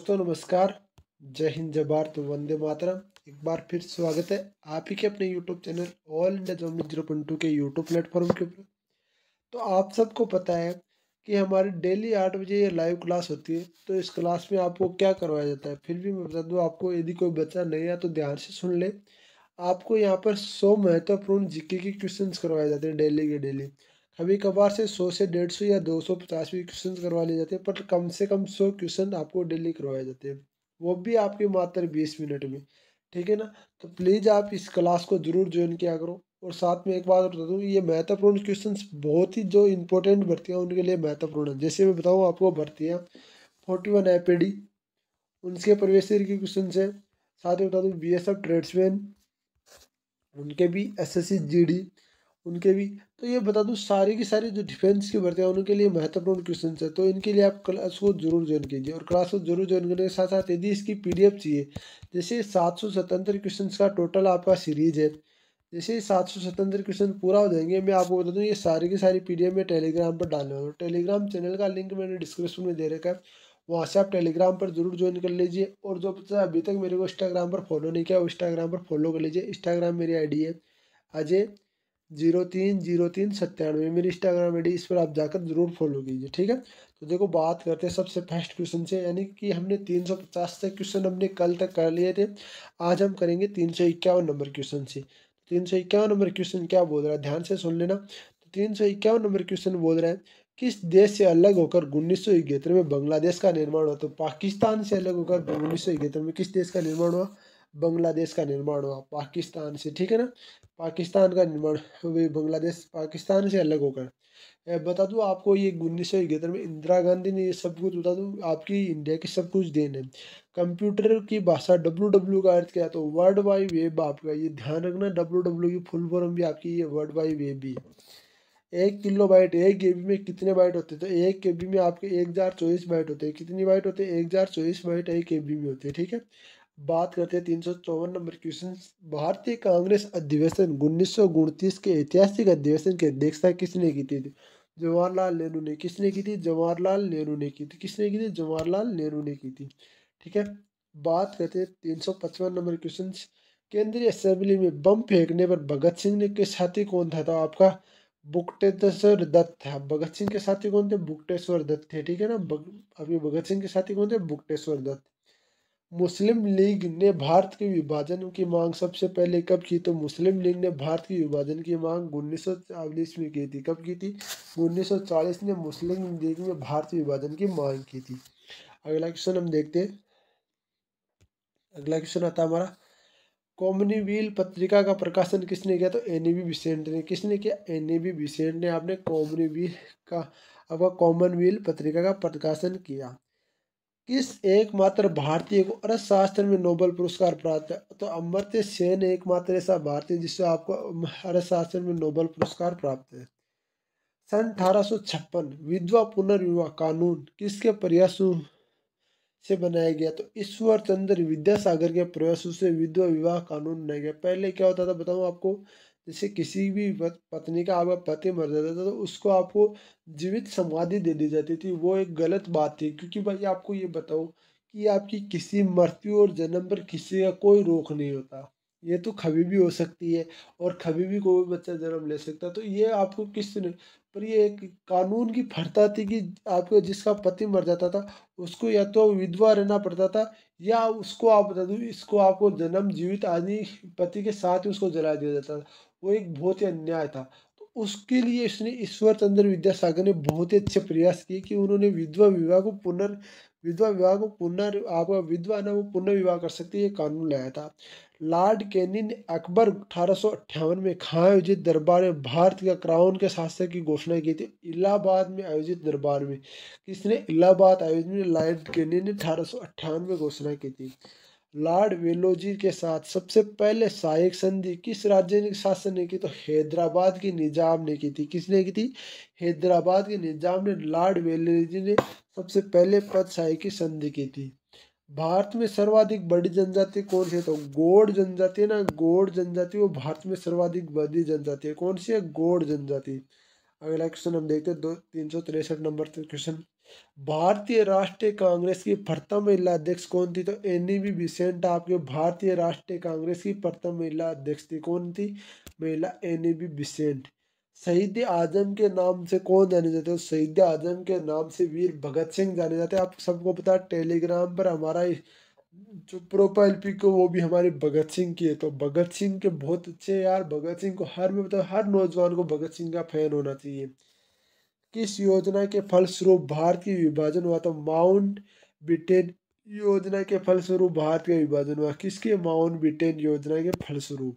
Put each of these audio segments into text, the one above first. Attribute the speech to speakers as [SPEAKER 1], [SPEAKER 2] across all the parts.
[SPEAKER 1] दोस्तों नमस्कार जय हिंद जय भारत वंदे मातरम एक बार फिर स्वागत है आप ही के अपने YouTube channel all India Germany zero point two के यूट्यूब प्लेटफॉर्म के ऊपर तो आप सबको पता है कि हमारी डेली आठ बजे ये लाइव क्लास होती है तो इस क्लास में आपको क्या करवाया जाता है फिर भी मैं बता दूँ आपको यदि कोई बच्चा नहीं आया तो ध्यान से सुन ले आपको यहाँ पर सौ महत्वपूर्ण जीके के क्वेश्चन करवाए जाते हैं डेली के डेली कभी कभार से सौ से डेढ़ सौ या दो सौ पचास भी क्वेश्चन करवा लिए जाते हैं पर कम से कम सौ क्वेश्चन आपको डेली करवाए जाते हैं वो भी आपके मात्र बीस मिनट में ठीक है ना तो प्लीज़ आप इस क्लास को ज़रूर ज्वाइन किया करो और साथ में एक बात बता दूँ ये महत्वपूर्ण क्वेश्चन बहुत ही जो इंपॉर्टेंट भर्तियाँ उनके लिए महत्वपूर्ण है जैसे मैं बताऊँ आपको भर्तियाँ फोर्टी वन एपीडी उनके प्रवेश के क्वेश्चन है साथ में बता दूँ बी एस एफ ट्रेड्समैन उनके भी S S C G D उनके भी तो ये बता दूँ सारी की सारी जो डिफेंस की है उनके लिए महत्वपूर्ण क्वेश्चन है तो इनके लिए आप क्लास को जरूर ज्वाइन कीजिए और क्लास को जरूर ज्वाइन करने के साथ साथ यदि इसकी पी चाहिए जैसे सात सौ स्वतंत्र क्वेश्चन का टोटल आपका सीरीज है जैसे सात सौ सतहत्तर क्वेश्चन पूरा हो जाएंगे मैं आपको बता दूँ ये सारी की सारी पी मैं टेलीग्राम पर डालने वाला हूँ टेलीग्राम चैनल का लिंक मैंने डिस्क्रिप्शन में दे रखा है वहाँ से आप टेलीग्राम पर जरूर ज्वाइन कर लीजिए और जो बच्चा अभी तक मेरे को इंस्टाग्राम पर फॉलो नहीं किया वो इंस्टाग्राम पर फॉलो कर लीजिए इंस्टाग्राम मेरी आईडी है अजय जीरो तीन जीरो तीन सत्तानवे मेरी इंस्टाग्राम आई इस पर आप जाकर ज़रूर फॉलो कीजिए ठीक है तो देखो बात करते हैं सबसे फर्स्ट क्वेश्चन से यानी कि हमने तीन सौ पचास तक क्वेश्चन हमने कल तक कर लिए थे आज हम करेंगे तीन सौ इक्यावन नंबर क्वेश्चन से तीन सौ इक्यावन नंबर क्वेश्चन क्या बोल रहा है ध्यान से सुन लेना तो तीन सौ इक्यावन नंबर क्वेश्चन बोल रहा है किस देश से अलग होकर उन्नीस सौ इकहत्तर में बांग्लादेश का निर्माण हुआ तो पाकिस्तान से अलग होकर उन्नीस सौ इकहत्तर में किस देश का निर्माण हुआ बांग्लादेश का निर्माण हुआ पाकिस्तान से ठीक है ना पाकिस्तान का निर्माण वे बांग्लादेश पाकिस्तान से अलग होकर बता दूँ आपको ये उन्नीस सौ इकहत्तर में इंदिरा गांधी ने ये सब कुछ बता दूँ आपकी इंडिया की सब कुछ देन है कंप्यूटर की भाषा डब्ल्यू डब्ल्यू का अर्थ क्या तो वर्ल्ड वाइड वेब आपका ये ध्यान रखना डब्ल्यू डब्ल्यू की फुल फॉर्म भी आपकी ये वर्ल्ड वाइड वेब भी है एक किलो बाइट एक के बी में कितने बाइट होते हैं तो एक के बी में आपके एक हज़ार चौबीस बाइट होते हैं कितनी बाइट होते हैं एक हज़ार चौबीस बाइट एक के बी में होते हैं ठीक है बात करते हैं तीन सौ चौवन नंबर क्वेश्चन भारतीय कांग्रेस अधिवेशन उन्नीस सौ के ऐतिहासिक अधिवेशन की अध्यक्षता किसने की थी जवाहरलाल नेहरू ने किसने की थी जवाहरलाल नेहरू ने की थी किसने की थी जवाहरलाल नेहरू ने की थी ठीक है बात करते हैं तीन सौ पचपन नंबर क्वेश्चन केंद्रीय असेंबली में बम फेंकने पर भगत सिंह ने के साथी कौन था तो आपका बुकटेश्वर दत्त था भगत सिंह के साथी कौन थे बुकटेश्वर दत्त थे ठीक है ना अभी भगत सिंह के साथी कौन थे बुकटेश्वर दत्त मुस्लिम लीग ने भारत के विभाजन की मांग सबसे पहले कब की तो मुस्लिम लीग ने भारत के विभाजन की मांग उन्नीस में की थी कब की थी 1940 ने मुस्लिम लीग में भारत विभाजन की मांग की थी अगला क्वेश्चन हम देखते हैं अगला क्वेश्चन आता हमारा कॉमनवील पत्रिका का प्रकाशन किसने किया तो एन ए बी बिसेंट ने किसने किया एन ए बी बिसेंट ने आपने कॉमनवील का अब कॉमनवील पत्रिका का प्रकाशन किया किस एकमात्र भारतीय को अर्थशास्त्र में नोबल पुरस्कार प्राप्त है तो अमृत सेन एकमात्र ऐसा भारतीय जिससे आपको अर्थशास्त्र में नोबल पुरस्कार प्राप्त है सन अठारह विधवा पुनर्विवाह कानून किसके प्रयासों से बनाया गया तो ईश्वर चंद्र विद्यासागर के प्रयासों से विधवा विवाह कानून बनाया गया पहले क्या होता था बताऊँ आपको जैसे किसी भी पत्नी का आपका पति मर जाता था तो उसको आपको जीवित समाधि दे दी जाती थी वो एक गलत बात थी क्योंकि भाई आपको ये बताओ कि आपकी किसी मृत्यु और जन्म पर किसी का कोई रोक नहीं होता ये तो कभी भी हो सकती है और कभी भी कोई बच्चा जन्म ले सकता तो ये आपको किस पर ये एक कानून की फरता थी कि आपको जिसका पति मर जाता था उसको या तो विधवा रहना पड़ता था या उसको आप बता दूँ इसको आपको जन्म जीवित आदमी पति के साथ ही उसको जला दिया जाता था वो एक बहुत ही अन्याय था तो उसके लिए इसने ईश्वर चंद्र विद्यासागर ने बहुत ही अच्छे प्रयास किए कि उन्होंने विधवा विवाह को पुनर् विधवा विवाह को पुनर् आपका विधवा ना वो पुनर्विवाह कर सकती है कानून लाया था लॉर्ड कैनिन अकबर अठारह में खां आयोजित दरबार में भारत का क्राउन के शासक की घोषणा की थी इलाहाबाद में आयोजित दरबार में किसने इलाहाबाद आयोजित में लॉर्ड कैनिन ने अठारह में घोषणा की थी लॉर्ड वेलोजी के साथ सबसे पहले सहायक संधि किस राज्य ने शासन ने की तो हैदराबाद की निजाम ने की थी किसने की थी हैदराबाद के निजाम ने लॉर्ड वेलोजी ने सबसे पहले पद सहायक की संधि की थी भारत में सर्वाधिक बड़ी जनजाति कौन सी है तो गोड़ जनजाति है ना गोड़ जनजाति वो भारत में सर्वाधिक बड़ी जनजाति है कौन सी है गोड़ जनजाति अगला क्वेश्चन हम देखते हैं दो तीन सौ तिरसठ नंबर क्वेश्चन भारतीय राष्ट्रीय कांग्रेस की प्रथम महिला अध्यक्ष कौन थी तो एनी बी बिसेंट आपके भारतीय राष्ट्रीय कांग्रेस की प्रथम महिला अध्यक्ष थी कौन थी महिला एनी बी बिसेंट शहीद आजम के नाम से कौन जाने जाते हैं शहीद आजम के नाम से वीर भगत सिंह जाने जाते हैं आप सबको पता है टेलीग्राम पर हमारा जो प्रोफाइल पिक वो भी हमारे भगत सिंह की है तो भगत सिंह के बहुत अच्छे यार भगत सिंह को हर में मतलब हर नौजवान को भगत सिंह का फैन होना चाहिए किस योजना के फलस्वरूप भारत की विभाजन हुआ तो माउंट ब्रिटेन योजना के फलस्वरूप भारत का विभाजन हुआ किसके माउंट ब्रिटेन योजना के फलस्वरूप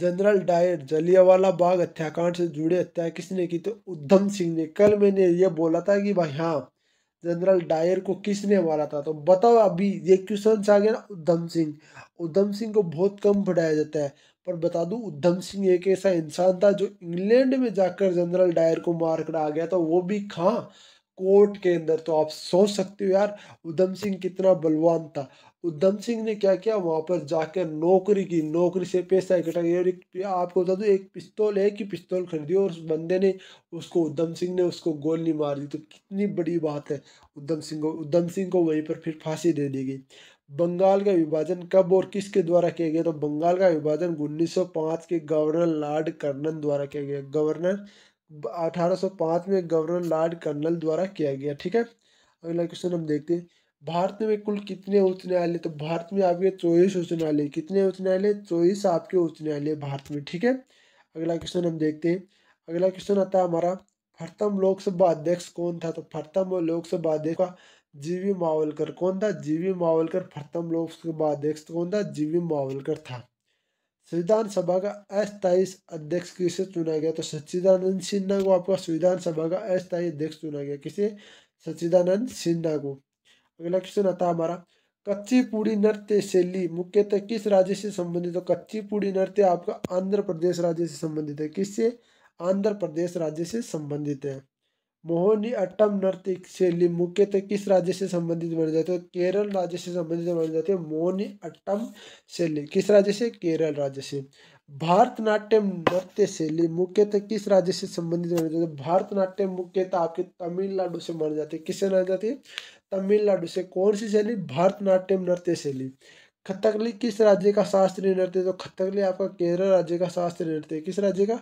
[SPEAKER 1] जनरल डायर जलियावाला बाग हत्याकांड से जुड़े हत्या किसने की तो उद्धम सिंह ने कल मैंने ये बोला था कि भाई हाँ जनरल डायर को किसने मारा था तो बताओ अभी ये क्वेश्चन आ गया ना उद्धम सिंह उद्धम सिंह को बहुत कम पढ़ाया जाता है पर बता दूँ उद्धम सिंह एक ऐसा इंसान था जो इंग्लैंड में जाकर जनरल डायर को मार कर आ गया था वो भी कहाँ कोर्ट के अंदर तो आप सोच सकते हो यार उधम सिंह कितना बलवान था उधम सिंह ने क्या किया वहाँ पर जाकर नौकरी की नौकरी से पैसा इकट्ठा किया और एक आपको बता दूँ एक पिस्तौल है कि पिस्तौल खरीदी और उस बंदे ने उसको उधम सिंह ने उसको गोली मार दी तो कितनी बड़ी बात है उधम सिंह को उधम सिंह को वहीं पर फिर फांसी दे दी गई बंगाल का विभाजन कब और किसके द्वारा किया गया तो बंगाल का विभाजन उन्नीस के गवर्नर लॉर्ड कर्नल द्वारा किया गया गवर्नर अठारह में गवर्नर लॉर्ड कर्नल द्वारा किया गया ठीक है अगला क्वेश्चन हम देखते हैं भारत में कुल कितने उच्च न्यायालय तो भारत में आपके चौबीस उच्च न्यायालय कितने उच्च न्यायालय चौबीस आपके उच्च न्यायालय भारत में ठीक है अगला क्वेश्चन हम देखते हैं अगला क्वेश्चन आता है हमारा प्रथम लोकसभा अध्यक्ष कौन था तो प्रथम लोकसभा अध्यक्ष का जीवी मावलकर कौन था जीवी मावलकर प्रथम लोकसभा अध्यक्ष कौन था जीवी मावलकर था संविधान सभा का अस्थायी अध्यक्ष किसे चुना गया तो सच्चिदानंद सिन्हा को आपका संविधान सभा का अस्थायी अध्यक्ष चुना गया किसे सच्चिदानंद सिन्हा को अगला क्वेश्चन आता है हमारा कच्ची पूड़ी नृत्य शैली मुख्यतः किस राज्य से संबंधित है कच्ची पूड़ी नृत्य आपका आंध्र प्रदेश राज्य से संबंधित है किससे आंध्र प्रदेश राज्य से संबंधित है मोहनी अट्टम नृत्य शैली मुख्यतः किस राज्य से संबंधित माने जाते हैं केरल राज्य से संबंधित माने जाते हैं मोहनी अट्टम शैली किस राज्य से केरल राज्य से भारतनाट्यम नृत्य शैली मुख्यतः किस राज्य से संबंधित माने जाते हैं भारतनाट्यम मुख्यतः आपके तमिलनाडु से माने जाते हैं किससे माने जाते हैं तमिलनाडु से कौन सी शैली भारतनाट्यम नृत्य शैली कथकली किस राज्य का शास्त्रीय नृत्य तो कथकली आपका केरल राज्य का शास्त्रीय नृत्य किस राज्य का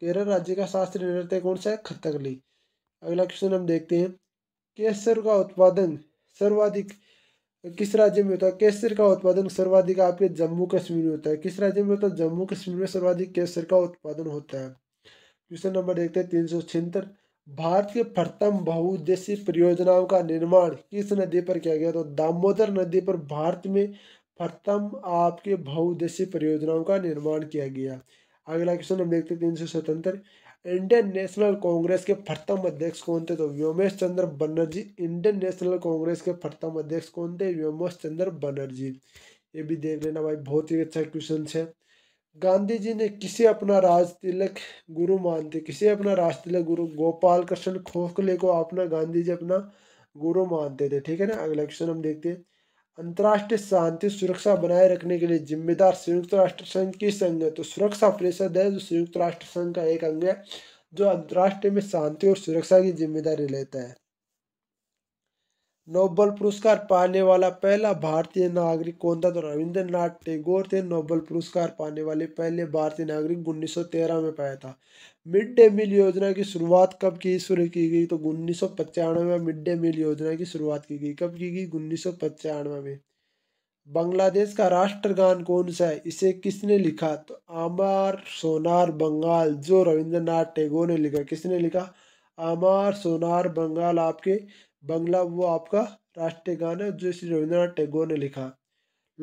[SPEAKER 1] केरल राज्य का शास्त्रीय नृत्य कौन सा है कथकली अगला क्वेश्चन हम देखते हैं केसर का उत्पादन सर्वाधिक किस राज्य में होता है केसर का उत्पादन सर्वाधिक आपके जम्मू कश्मीर में होता है किस राज्य में होता है जम्मू कश्मीर में सर्वाधिक केसर का उत्पादन होता है क्वेश्चन नंबर देखते हैं तीन सौ भारत के प्रथम बहुउद्देशीय परियोजनाओं का निर्माण किस नदी पर किया गया तो दामोदर नदी पर भारत में प्रथम आपके बहुउद्देशीय परियोजनाओं का निर्माण किया गया अगला क्वेश्चन हम देखते तीन सौ स्वतंत्र इंडियन नेशनल कांग्रेस के प्रथम अध्यक्ष कौन थे तो Womesh Chandra Bonnerjee Indian National Congress के प्रथम अध्यक्ष कौन थे व्योमेश चंद्र बनर्जी ये भी देख लेना भाई बहुत ही अच्छा क्वेश्चन है गांधी जी ने किसे अपना राज तिलक गुरु मानते किसे अपना राज तिलक गुरु गोपाल कृष्ण खोखले को अपना गांधी जी अपना गुरु मानते थे ठीक है ना अगला क्वेश्चन हम देखते हैं अंतर्राष्ट्रीय शांति सुरक्षा बनाए रखने के लिए जिम्मेदार संयुक्त राष्ट्र संघ की संघ है तो सुरक्षा परिषद है जो संयुक्त राष्ट्र संघ का एक अंग है जो अंतर्राष्ट्रीय में शांति और सुरक्षा की जिम्मेदारी लेता है नोबल पुरस्कार पाने वाला पहला भारतीय नागरिक कौन था तो रविंद्रनाथ टैगोर थे नोबल पुरस्कार पाने वाले पहले भारतीय नागरिक 1913 में पाया था मिड डे मील योजना की शुरुआत कब की शुरू की गई तो उन्नीस में मिड डे मील योजना की शुरुआत की गई कब की गई उन्नीस में बांग्लादेश का राष्ट्रगान कौन सा है इसे किसने लिखा तो आमार सोनार बंगाल जो रविंद्रनाथ टैगोर ने लिखा किसने लिखा आमार सोनार बंगाल आपके बंगला वो आपका राष्ट्रीय गान है जो श्री रविंद्रनाथ टैगोर ने लिखा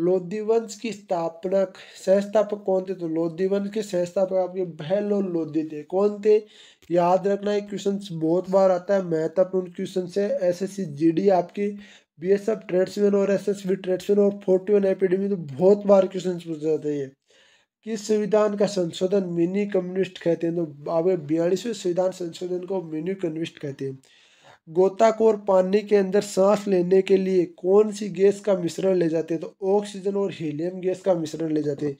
[SPEAKER 1] लोधी वंश की स्थापना सहस्थापक कौन थे तो लोधी वंश के सहस्थापक आपके बहल और लोधी थे कौन थे याद रखना है क्वेश्चन बहुत बार आता है महत्वपूर्ण क्वेश्चन है S S C G D आपके बी एस एफ ट्रेड्समैन और एस एस बी ट्रेड्समैन और फोर्टी वन एपीडमी तो बहुत बार क्वेश्चन पूछे जाते हैं किस संविधान का संशोधन मिनी कम्युनिस्ट कहते हैं तो आप बयालीसवें संविधान संशोधन को मिनी कम्युनिस्ट कहते हैं गोताखोर पानी के अंदर सांस लेने के लिए कौन सी गैस का मिश्रण ले जाते हैं तो ऑक्सीजन और हीलियम गैस का मिश्रण ले जाते हैं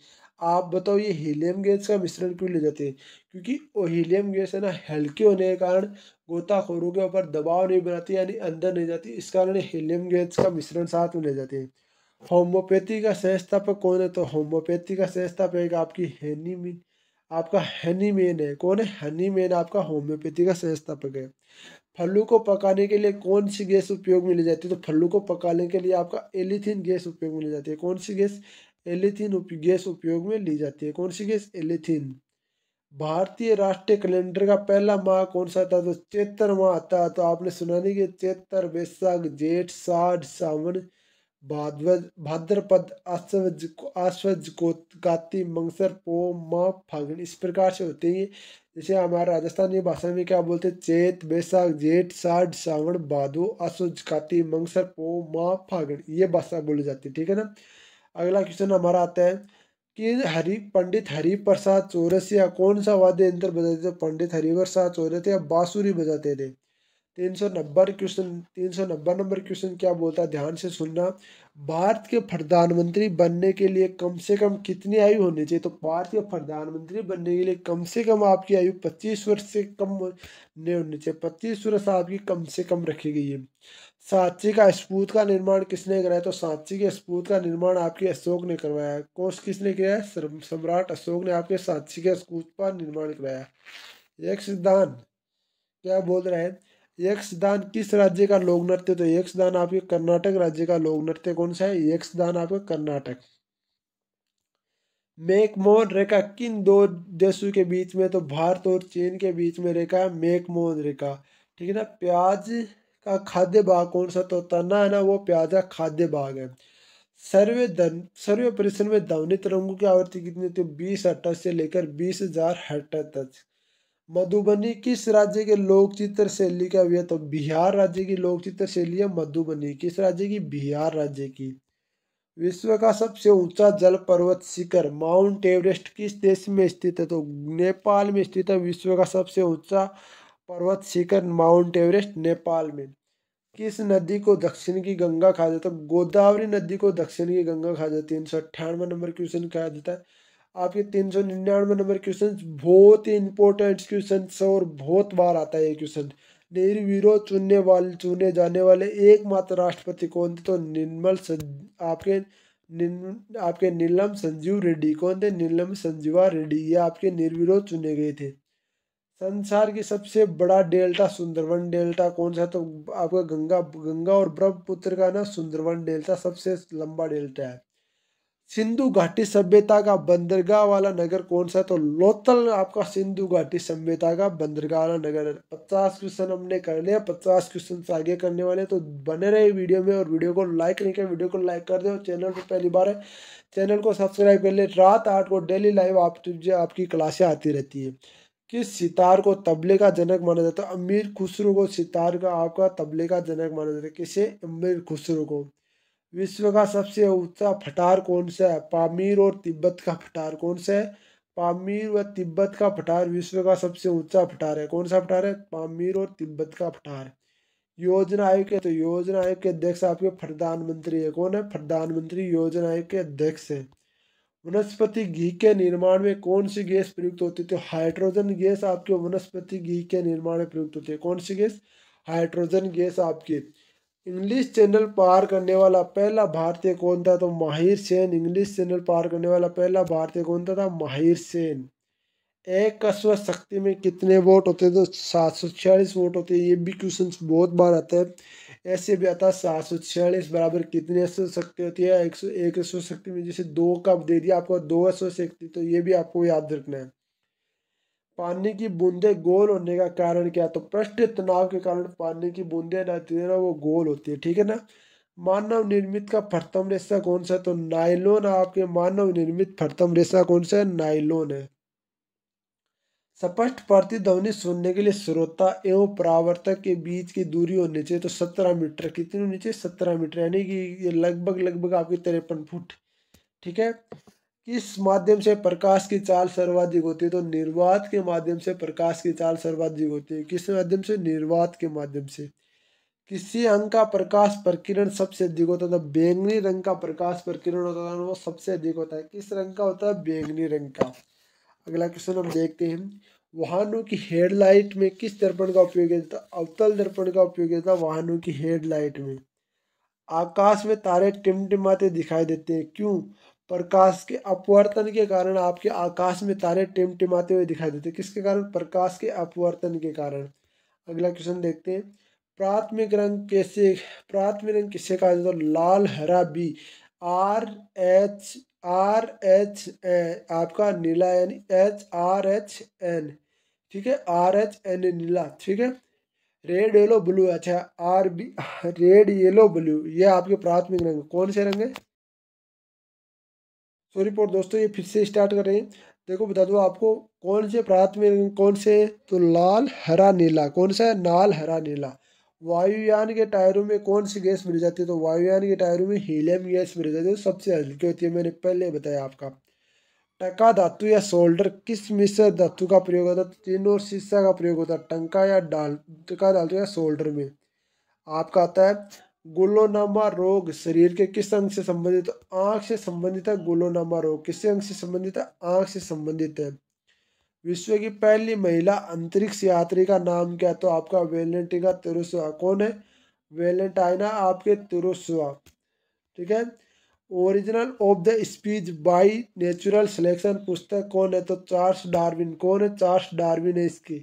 [SPEAKER 1] आप बताओ ये हीलियम गैस का मिश्रण क्यों ले जाते हैं क्योंकि वो हीलियम गैस है ना हल्के होने के कारण गोताखोरों के ऊपर दबाव नहीं बनाती यानी अंदर नहीं जाती इस कारण हीलियम गैस का मिश्रण साथ में ले जाते हैं होम्योपैथी का सहस्थापक कौन है तो होम्योपैथी का सहस्थापक आपकी हैनीमिन आपका हैनीमेन है कौन है हनीमेन आपका होम्योपैथी का सहस्थापक है फल्लू को पकाने के लिए कौन सी गैस उपयोग में ली जाती है तो फल्लू को पकाने के लिए आपका एलिथिन गैस उपयोग में ली जाती है कौन सी गैस एलिथिन गैस उपयोग में ली जाती है कौन सी गैस एलिथिन भारतीय राष्ट्रीय कैलेंडर का पहला माह कौन सा था तो चेतर माह आता तो आपने सुना नहीं कि चेतर वैशाख जेठ साठ सावन भाद्रपद भाद्रपद अश्वज अश्वज को काति मंगसर पो माँ फागुन इस प्रकार से होते हैं जिसे हमारे राजस्थानी भाषा में क्या बोलते हैं चेत बैसाख जेठ साठ सावण भादो असुज काती मंगसर पो माँ फागण ये भाषा बोली जाती है ठीक है ना अगला क्वेश्चन हमारा आता है कि हरि पंडित हरि प्रसाद चौरसिया कौन सा वाद्य यंत्र बजाते थे पंडित हरिप्रसाद चौरसिया बांसुरी बजाते थे तीन सौ नब्बे क्वेश्चन तीन सौ नब्बे नंबर क्वेश्चन क्या बोलता है ध्यान से सुनना भारत के प्रधानमंत्री बनने के लिए कम से कम कितनी आयु होनी चाहिए तो भारत के प्रधानमंत्री बनने के लिए कम से कम आपकी आयु पच्चीस वर्ष से कम नहीं होनी चाहिए पच्चीस वर्ष आपकी कम से कम रखी गई है सांची का स्पूत का निर्माण किसने कराया तो सांची के स्पूत का निर्माण आपके अशोक ने करवाया कोर्स किसने किया है सम्राट अशोक ने आपके सांची के स्पूत का निर्माण कराया एक सिद्धांत क्या बोल रहे हैं यक्षदान किस राज्य का लोक नृत्य तो यक्षदान आपके कर्नाटक राज्य का लोक नृत्य कौन सा है यक्षदान आपका कर्नाटक मेकमोहन रेखा किन दो देशों के बीच में तो भारत और चीन के बीच में रेखा है मेकमोहन रेखा ठीक है ना प्याज का खाद्य भाग कौन सा तो तना है ना वो प्याज का खाद्य भाग है सर्वे धन सर्वे परिसर में ध्वनि तरंगों की आवृत्ति कितनी होती है बीस अट्ठाईस से लेकर बीस हजार हट्टा तक मधुबनी किस राज्य के लोक चित्र शैली का हुआ तो बिहार राज्य की लोक चित्र शैली है मधुबनी किस राज्य की बिहार राज्य की विश्व का सबसे ऊंचा जल पर्वत शिखर माउंट एवरेस्ट किस देश में स्थित है तो नेपाल में स्थित है विश्व का सबसे ऊंचा पर्वत शिखर माउंट एवरेस्ट नेपाल में किस नदी को दक्षिण की गंगा कहा जाता है तो गोदावरी नदी को दक्षिण की गंगा कहा जाती है तीन सौ अट्ठानवे नंबर क्वेश्चन कहा जाता है आपके तीन सौ निन्यानवे नंबर क्वेश्चन बहुत ही इंपॉर्टेंट क्वेश्चन और बहुत बार आता है ये क्वेश्चन निर्वीरों चुनने वाले चुने जाने वाले एकमात्र राष्ट्रपति कौन थे तो निर्मल आपके निन, आपके नीलम संजीव रेड्डी कौन थे नीलम संजीवा रेड्डी ये आपके निर्विरोध चुने गए थे संसार की सबसे बड़ा डेल्टा सुंदरवन डेल्टा कौन सा तो आपका गंगा गंगा और ब्रह्मपुत्र का ना सुंदरवन डेल्टा सबसे लंबा डेल्टा है सिंधु घाटी सभ्यता का बंदरगाह वाला नगर कौन सा है तो लोथल आपका सिंधु घाटी सभ्यता का बंदरगाह वाला नगर है पचास क्वेश्चन हमने कर लिया पचास क्वेश्चन से आगे करने वाले तो बने रहे वीडियो में और वीडियो को लाइक नहीं कर वीडियो को लाइक कर दो चैनल पर पहली बार है चैनल को सब्सक्राइब कर ले रात आठ को डेली लाइव आप आपकी क्लासें आती रहती हैं किस सितार को तबले का जनक माना जाता है अमीर खुसरू को सितार का आपका तबले का जनक माना जाता है किसे अमीर खुसरू को विश्व का सबसे ऊंचा फटार कौन सा है पामीर और तिब्बत का फटार कौन सा है पामीर व तिब्बत का फटार विश्व का सबसे ऊंचा फटार है कौन सा फटार है पामीर और तिब्बत का फटार योजना आयोग के तो योजना आयोग के अध्यक्ष आपके प्रधानमंत्री है कौन है प्रधानमंत्री योजना आयोग के अध्यक्ष है वनस्पति घी के निर्माण में कौन सी गैस प्रयुक्त होती है तो हाइड्रोजन गैस आपके वनस्पति घी के निर्माण में प्रयुक्त होती है कौन सी गैस हाइड्रोजन गैस आपकी इंग्लिश चैनल पार करने वाला पहला भारतीय कौन था तो माहिर सेन इंग्लिश चैनल पार करने वाला पहला भारतीय कौन था, था तो माहिर सेन एक अश्व शक्ति में कितने वोट होते हैं तो सात सौ छियालीस वोट होते हैं ये भी क्वेश्चन बहुत बार आते हैं ऐसे भी आता है सात सौ छियालीस बराबर कितने अश्व शक्ति होती है एक सौ एक अश्व शक्ति में जैसे दो कप दे दिया आपको दो अश्व शक्ति तो ये भी आपको याद रखना है पानी की बूंदें गोल होने का कारण क्या तो पृष्ठ तनाव के कारण पानी की बूंदें ना ना वो गोल होती है ठीक है ना मानव निर्मित का प्रथम रेशा कौन सा है तो नाइलोन आपके मानव निर्मित प्रथम रेशा कौन सा है नाइलोन है स्पष्ट प्रतिध्वनि सुनने के लिए श्रोता एवं परावर्तक के बीच की दूरी होनी चाहिए तो सत्रह मीटर कितनी होनी चाहिए सत्रह मीटर यानी कि ये लगभग लगभग आपकी तिरपन फुट ठीक है किस माध्यम से प्रकाश की चाल सर्वाधिक होती है तो निर्वात के माध्यम से प्रकाश की चाल सर्वाधिक होती है किस माध्यम से निर्वात के माध्यम से किसी अंग का प्रकाश प्रकिरण सबसे अधिक होता था मतलब बैंगनी रंग का प्रकाश प्रकिरण होता है वो सबसे अधिक होता है किस रंग का होता है बैंगनी रंग का अगला क्वेश्चन हम देखते हैं वाहनों की हेडलाइट में किस दर्पण का उपयोग किया जाता अवतल दर्पण का उपयोग किया जाता वाहनों की हेडलाइट में आकाश में तारे टिमटिमाते दिखाई देते हैं क्यों प्रकाश के अपवर्तन के कारण आपके आकाश में तारे टिमटिमाते हुए दिखाई देते किसके कारण प्रकाश के अपवर्तन के कारण अगला क्वेश्चन देखते हैं प्राथमिक रंग कैसे प्राथमिक रंग किससे कहा जाता है लाल हरा B R H R H A आपका नीला यानी एच आर एच एन ठीक है आर एच एन नीला ठीक है रेड येलो ब्लू अच्छा R B red yellow blue ये आपके प्राथमिक रंग कौन से रंग है सॉरी रिपोर्ट दोस्तों ये फिर से स्टार्ट कर रहे हैं देखो बता दो आपको कौन से प्रात में कौन से तो लाल हरा नीला कौन सा है लाल हरा नीला वायुयान के टायरों में कौन सी गैस मिल जाती है तो वायुयान के टायरों में हीलियम गैस मिल जाती है सबसे हल्की होती है मैंने पहले बताया आपका टका धातु या सोल्डर किस मिश्र धातु का प्रयोग होता है तो तीन और शीशा का प्रयोग होता है टंका या डाल टका धातु या सोल्डर में आपका आता है गोलोनामा रोग शरीर के किस अंग से संबंधित आंख से संबंधित है गोलोनामा रोग किस अंग से संबंधित है आंख से संबंधित है विश्व की पहली महिला अंतरिक्ष यात्री का नाम क्या तो आपका वेलेंटिना तिरुसुआ कौन है वेलेंटाइना आपके तिरुसुआ ठीक है original of the speech by natural selection पुस्तक कौन है तो चार्ल्स डार्विन कौन है चार्ल्स डार्विन है इसकी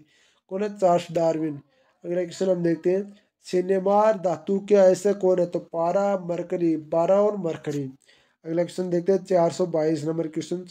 [SPEAKER 1] कौन है चार्ल्स डार्विन अगला क्वेश्चन हम देखते हैं सिनेमार धातु के ऐसे कौन है तो पारा मरकरी पारा और मरकरी अगला क्वेश्चन देखते हैं चार सौ बाईस नंबर क्वेश्चन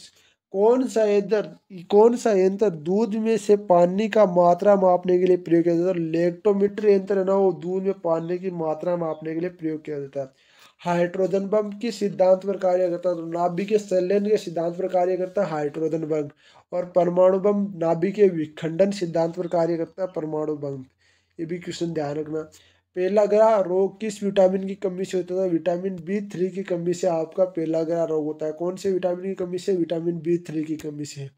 [SPEAKER 1] कौन सा यंत्र कौन सा यंत्र दूध में से पानी का मात्रा मापने के लिए प्रयोग किया जाता है लेक्टोमीटर यंत्र है ना वो दूध में पानी की मात्रा मापने के लिए प्रयोग किया जाता है हाइड्रोजन बम किस सिद्धांत पर कार्य करता है तो नाभि के संलयन के सिद्धांत पर कार्य करता है हाइड्रोजन बम और परमाणु बम नाभिक के विखंडन सिद्धांत पर कार्य करता है परमाणु बम ये भी क्वेश्चन ध्यान रखना पहला ग्रह रोग किस विटामिन की कमी से होता है तो विटामिन बी थ्री की कमी से आपका पहला ग्रह रोग होता है कौन से विटामिन की कमी से विटामिन बी थ्री की कमी से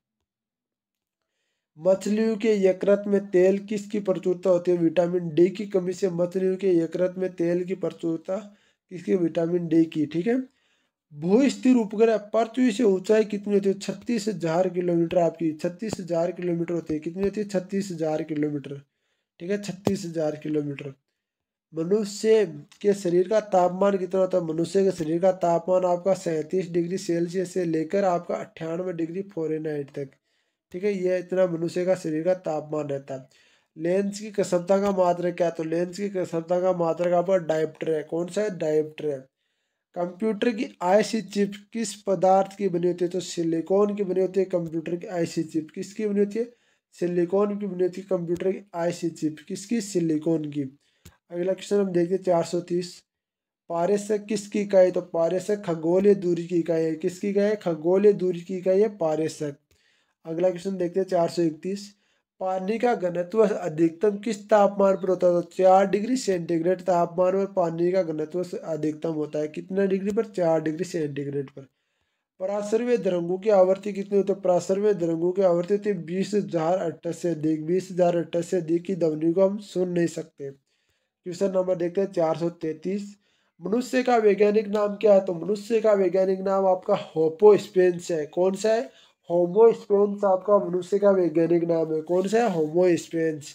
[SPEAKER 1] मछलियों के यकृत में तेल किसकी प्रचुरता होती है विटामिन डी की कमी से मछलियों के यकृत में तेल की प्रचुरता किसकी विटामिन डी की ठीक है भू स्थिर उपग्रह पृथ्वी से ऊंचाई कितनी होती है छत्तीस हजार किलोमीटर आपकी छत्तीस हजार किलोमीटर होती है कितनी होती है छत्तीस हजार किलोमीटर ठीक है छत्तीस हजार किलोमीटर मनुष्य के शरीर का तापमान कितना होता है मनुष्य के शरीर का तापमान आपका सैंतीस डिग्री सेल्सियस से लेकर आपका अट्ठानवे डिग्री फॉरेनहाइट तक ठीक है यह इतना मनुष्य का शरीर का तापमान रहता है लेंस की कसमता का मात्र क्या तो लेंस की कसमता का का आपका डायप्टर है कौन सा है डायप्टर है कंप्यूटर की आईसी चिप किस पदार्थ की बनी होती है तो सिलिकॉन की बनी होती है कंप्यूटर की आईसी चिप किसकी बनी होती है सिलिकॉन की बनी थी कंप्यूटर की आईसी चिप किसकी सिलिकॉन की अगला क्वेश्चन हम देखते हैं चार सौ तीस पारे से किसकी इकाई तो पारे से खगोलीय दूरी की इकाई है किसकी इकाई है खगोलीय दूरी की इकाई है पारे से अगला क्वेश्चन देखते हैं चार सौ इकतीस पानी का घनत्व अधिकतम किस तापमान पर होता है तो चार डिग्री सेंटीग्रेड तापमान पर पानी का घनत्व अधिकतम होता है कितना डिग्री पर चार डिग्री सेंटीग्रेड पर परासर्वे दरंगों की आवृत्ति कितनी होती है परासर्वे दरंगों की आवृत्ति होती है बीस हजार अट्ठाईस से अधिक बीस हजार अट्ठाईस से अधिक की ध्वनि को हम सुन नहीं सकते क्वेश्चन नंबर देखते हैं चार सौ तैतीस मनुष्य का वैज्ञानिक नाम क्या है तो मनुष्य का वैज्ञानिक नाम आपका होपो स्पेंस है कौन सा है होमो स्पेंस आपका मनुष्य का वैज्ञानिक नाम है कौन सा है होमो स्पेंस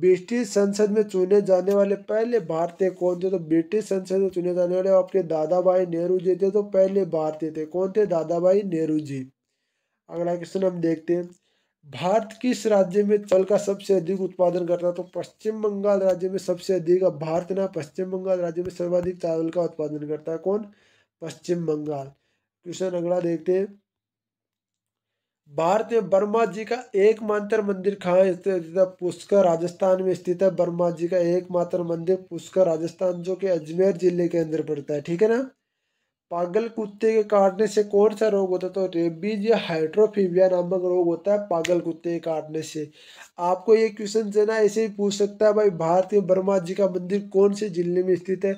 [SPEAKER 1] ब्रिटिश संसद में चुने जाने वाले पहले भारतीय कौन थे तो ब्रिटिश संसद में चुने जाने वाले आपके दादा भाई नेहरू जी थे तो पहले भारतीय थे कौन थे दादा भाई नेहरू जी अगला क्वेश्चन हम देखते हैं भारत किस राज्य में चावल का सबसे अधिक उत्पादन करता है तो पश्चिम बंगाल राज्य में सबसे अधिक भारत ना पश्चिम बंगाल राज्य में सर्वाधिक चावल का उत्पादन करता है कौन पश्चिम बंगाल क्वेश्चन अगला देखते हैं भारत में बर्मा जी का एकमात्र मंदिर कहाँ स्थित है पुष्कर राजस्थान में स्थित है बर्मा जी का एकमात्र मंदिर पुष्कर राजस्थान जो कि अजमेर जिले के अंदर पड़ता है ठीक है ना पागल कुत्ते के काटने से कौन सा रोग होता है तो रेबीज या हाइड्रोफीबिया नामक रोग होता है पागल कुत्ते के काटने से आपको ये क्वेश्चन से ना ऐसे ही पूछ सकता है भाई भारत के बर्मा जी का मंदिर कौन से जिले में स्थित है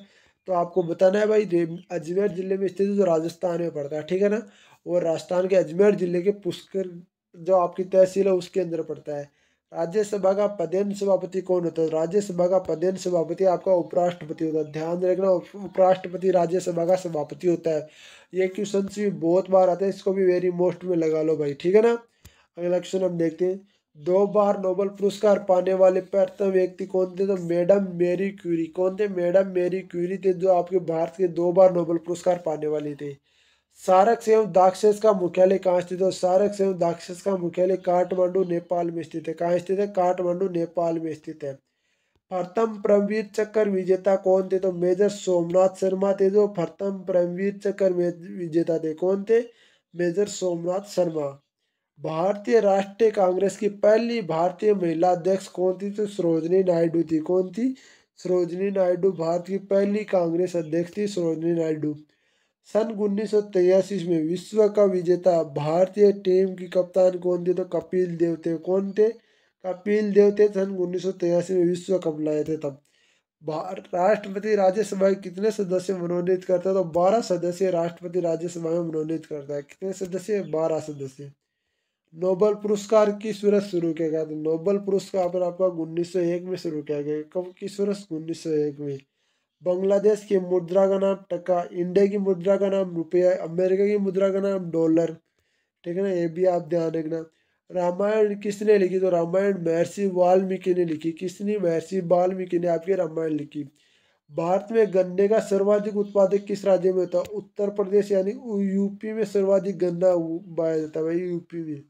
[SPEAKER 1] तो आपको बताना है भाई अजमेर जिले में स्थित है जो राजस्थान में पड़ता है ठीक है ना वो राजस्थान के अजमेर जिले के पुष्कर जो आपकी तहसील है उसके अंदर पड़ता है राज्यसभा का पदेन सभापति कौन होता है राज्यसभा का पदेन सभापति आपका उपराष्ट्रपति होता है ध्यान रखना उपराष्ट्रपति राज्यसभा का सभापति होता है ये क्वेश्चन भी बहुत बार आते हैं इसको भी वेरी मोस्ट में लगा लो भाई ठीक है ना अगला क्वेश्चन हम देखते हैं दो बार नोबल पुरस्कार पाने वाले प्रथम व्यक्ति कौन थे तो मैडम मेरी क्यूरी कौन थे मैडम मेरी क्यूरी थे जो आपके भारत के दो बार नोबल पुरस्कार पाने वाली थी सारक सेव दाक्षस का मुख्यालय कहाँ स्थित है तो सारक सेव दाक्षस का मुख्यालय काठमांडू नेपाल में स्थित है कहाँ स्थित है काठमांडू नेपाल में स्थित है प्रथम परमवीर चक्कर विजेता कौन थे तो मेजर सोमनाथ शर्मा थे जो प्रथम परमवीर चक्कर विजेता थे कौन थे मेजर सोमनाथ शर्मा भारतीय राष्ट्रीय कांग्रेस की पहली भारतीय महिला अध्यक्ष कौन थी तो सरोजनी नायडू थी कौन थी सरोजनी नायडू भारत की पहली कांग्रेस अध्यक्ष थी सरोजनी नायडू सन उन्नीस में विश्व का विजेता भारतीय टीम की कप्तान कौन थे तो कपिल देव थे कौन थे कपिल देव थे सन उन्नीस में विश्व कप लाए थे तब राष्ट्रपति राज्यसभा कितने सदस्य मनोनीत करता है तो बारह सदस्य राष्ट्रपति राज्यसभा में मनोनीत करता है कितने सदस्य बारह सदस्य नोबल पुरस्कार की सूरत शुरू किया गया था नोबल पुरस्कार पर आपका उन्नीस में शुरू किया गया कब की सूरत उन्नीस में बांग्लादेश की मुद्रा का नाम टका इंडिया की मुद्रा का नाम रुपया अमेरिका की मुद्रा का नाम डॉलर ठीक है ना ये भी आप ध्यान रखना रामायण किसने लिखी तो रामायण महर्षि वाल्मीकि ने लिखी किसने महर्षि वाल्मीकि ने आपकी रामायण लिखी भारत में गन्ने का सर्वाधिक उत्पादक किस राज्य में होता है उत्तर प्रदेश यानी यूपी में सर्वाधिक गन्ना उगाया जाता है भाई यूपी में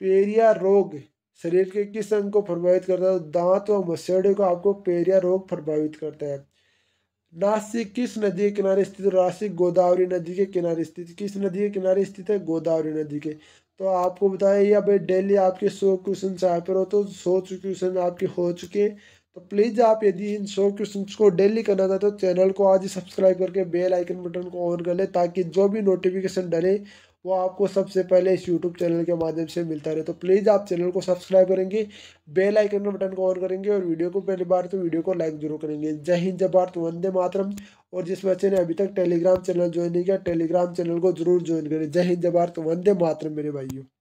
[SPEAKER 1] पेरिया रोग शरीर के किस अंग को प्रभावित करता है दांत व मसेड़े को आपको पेरिया रोग प्रभावित करता है नासिक किस नदी के किनारे स्थित है नासिक गोदावरी नदी के किनारे स्थित किस नदी के किनारे स्थित है गोदावरी नदी के तो आपको बताया या भाई डेली आपके सौ क्वेश्चन आए पर हो तो सौ क्वेश्चन आपके हो चुके तो प्लीज़ आप यदि इन सौ क्वेश्चन को डेली करना चाहते हो तो चैनल को आज ही सब्सक्राइब करके बेल आइकन बटन को ऑन कर ले ताकि जो भी नोटिफिकेशन डले वो आपको सबसे पहले इस YouTube चैनल के माध्यम से मिलता रहे तो प्लीज़ आप चैनल को सब्सक्राइब करेंगे बेल आइकन के बटन को ऑन करेंगे और वीडियो को पहली बार तो वीडियो को लाइक जरूर करेंगे जय हिंद जय भारत वंदे मातरम और जिस बच्चे ने अभी तक टेलीग्राम चैनल ज्वाइन नहीं किया टेलीग्राम चैनल को जरूर ज्वाइन करें जय हिंद जय भारत वंदे मातरम मेरे भाइयों